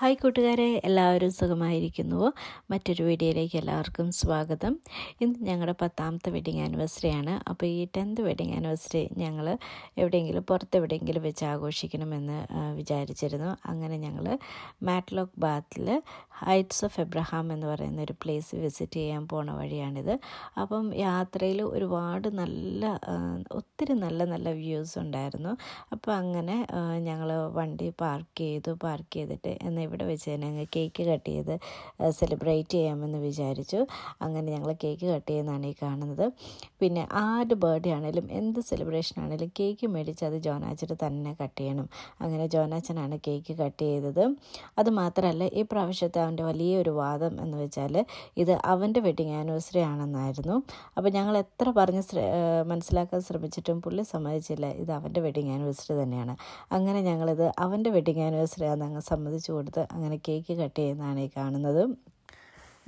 hi കൂട്ടുകാരെ എല്ലാവരും സുഖമായിരിക്കുന്നുവോ മറ്റൊരു വീഡിയോയിലേക്ക് എല്ലാവർക്കും സ്വാഗതം ഇന്ന് ഞങ്ങളുടെ പത്താമത്തെ വെഡിങ് ആനിവേഴ്സറിയാണ് അപ്പോൾ ഈ ടെൻത്ത് വെഡിങ് ആനിവേഴ്സറി ഞങ്ങൾ എവിടെയെങ്കിലും എവിടെയെങ്കിലും വെച്ച് ആഘോഷിക്കണമെന്ന് വിചാരിച്ചിരുന്നു അങ്ങനെ ഞങ്ങൾ മാറ്റ്ലോക്ക് ബാത്തിൽ ഹൈറ്റ്സ് ഓഫ് എബ്രഹാം എന്ന് പറയുന്ന ഒരു പ്ലേസ് വിസിറ്റ് ചെയ്യാൻ പോണ വഴിയാണിത് അപ്പം യാത്രയിൽ ഒരുപാട് നല്ല ഒത്തിരി നല്ല നല്ല വ്യൂസ് ഉണ്ടായിരുന്നു അപ്പോൾ അങ്ങനെ ഞങ്ങൾ വണ്ടി പാർക്ക് ചെയ്തു പാർക്ക് ചെയ്തിട്ട് എന്നാൽ ഇവിടെ വെച്ച് തന്നെ ഞങ്ങൾ കേക്ക് കട്ട് ചെയ്ത് സെലിബ്രേറ്റ് ചെയ്യാമെന്ന് വിചാരിച്ചു അങ്ങനെ ഞങ്ങൾ കേക്ക് കട്ട് ചെയ്യുന്നതാണ് ഈ കാണുന്നത് പിന്നെ ആര് ബർത്ത്ഡേ ആണെങ്കിലും എന്ത് സെലിബ്രേഷൻ ആണെങ്കിലും കേക്ക് മേടിച്ച് അത് ജോനാച്ചൻ തന്നെ കട്ട് ചെയ്യണം അങ്ങനെ ജോനാച്ചനാണ് കേക്ക് കട്ട് ചെയ്തത് അതുമാത്രമല്ല ഈ പ്രാവശ്യത്തെ അവൻ്റെ വലിയൊരു വാദം എന്ന് വെച്ചാൽ ഇത് അവൻ്റെ വെഡിങ് ആനിവേഴ്സറി ആണെന്നായിരുന്നു അപ്പോൾ ഞങ്ങൾ എത്ര പറഞ്ഞ് മനസ്സിലാക്കാൻ ശ്രമിച്ചിട്ടും പുള്ളി സമ്മതിച്ചില്ല ഇത് അവൻ്റെ വെഡിങ് ആനിവേഴ്സറി തന്നെയാണ് അങ്ങനെ ഞങ്ങളിത് അവൻ്റെ വെഡിങ് ആനിവേഴ്സറി ആണെന്ന് അങ്ങ് സമ്മതിച്ചു കൊടുത്ത് അങ്ങനെ കേക്ക് കട്ട് ചെയ്യുന്നതാണ് ഈ കാണുന്നത്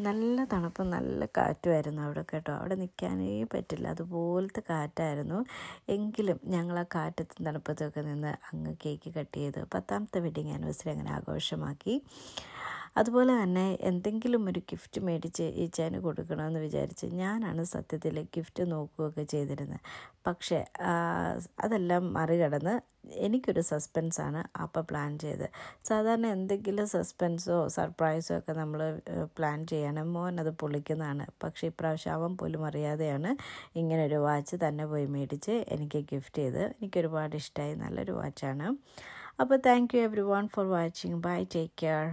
നല്ല തണുപ്പും നല്ല കാറ്റുമായിരുന്നു അവിടെ കേട്ടോ അവിടെ നിൽക്കാനേ പറ്റില്ല അതുപോലത്തെ കാറ്റായിരുന്നു എങ്കിലും ഞങ്ങൾ ആ കാറ്റത്തും തണുപ്പത്തൊക്കെ നിന്ന് അങ്ങ് കേക്ക് കട്ട് ചെയ്ത് പത്താമത്തെ വെഡിങ് ആനിവേഴ്സറി അങ്ങനെ ആഘോഷമാക്കി അതുപോലെ തന്നെ എന്തെങ്കിലും ഒരു ഗിഫ്റ്റ് മേടിച്ച് ഈച്ചാന് കൊടുക്കണമെന്ന് വിചാരിച്ച് ഞാനാണ് സത്യത്തിൽ ഗിഫ്റ്റ് നോക്കുകയൊക്കെ ചെയ്തിരുന്നത് പക്ഷേ അതെല്ലാം മറികടന്ന് എനിക്കൊരു സസ്പെൻസാണ് അപ്പോൾ പ്ലാൻ ചെയ്തത് സാധാരണ എന്തെങ്കിലും സസ്പെൻസോ സർപ്രൈസോ ഒക്കെ നമ്മൾ പ്ലാൻ ചെയ്യണം മോൻ അത് പൊളിക്കുന്നതാണ് പക്ഷേ ഇപ്രാവശ്യം അവൻ പോലും അറിയാതെയാണ് ഒരു വാച്ച് തന്നെ പോയി മേടിച്ച് എനിക്ക് ഗിഫ്റ്റ് ചെയ്ത് എനിക്കൊരുപാട് ഇഷ്ടമായി നല്ലൊരു വാച്ചാണ് അപ്പോൾ thank you everyone for watching bye take care